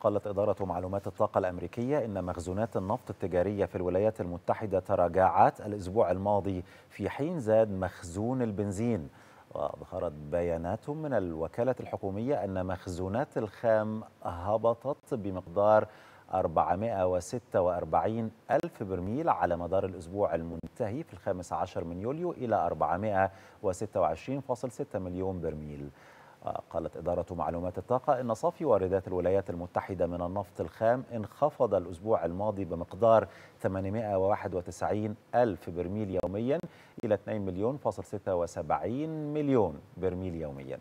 قالت إدارة معلومات الطاقة الأمريكية إن مخزونات النفط التجارية في الولايات المتحدة تراجعت الأسبوع الماضي في حين زاد مخزون البنزين وأظهرت بيانات من الوكالة الحكومية أن مخزونات الخام هبطت بمقدار 446 ألف برميل على مدار الأسبوع المنتهي في الخامس عشر من يوليو إلى 426.6 مليون برميل وقالت إدارة معلومات الطاقة إن صافي واردات الولايات المتحدة من النفط الخام انخفض الأسبوع الماضي بمقدار 891 ألف برميل يوميا إلى 2 مليون فاصل 76 مليون برميل يوميا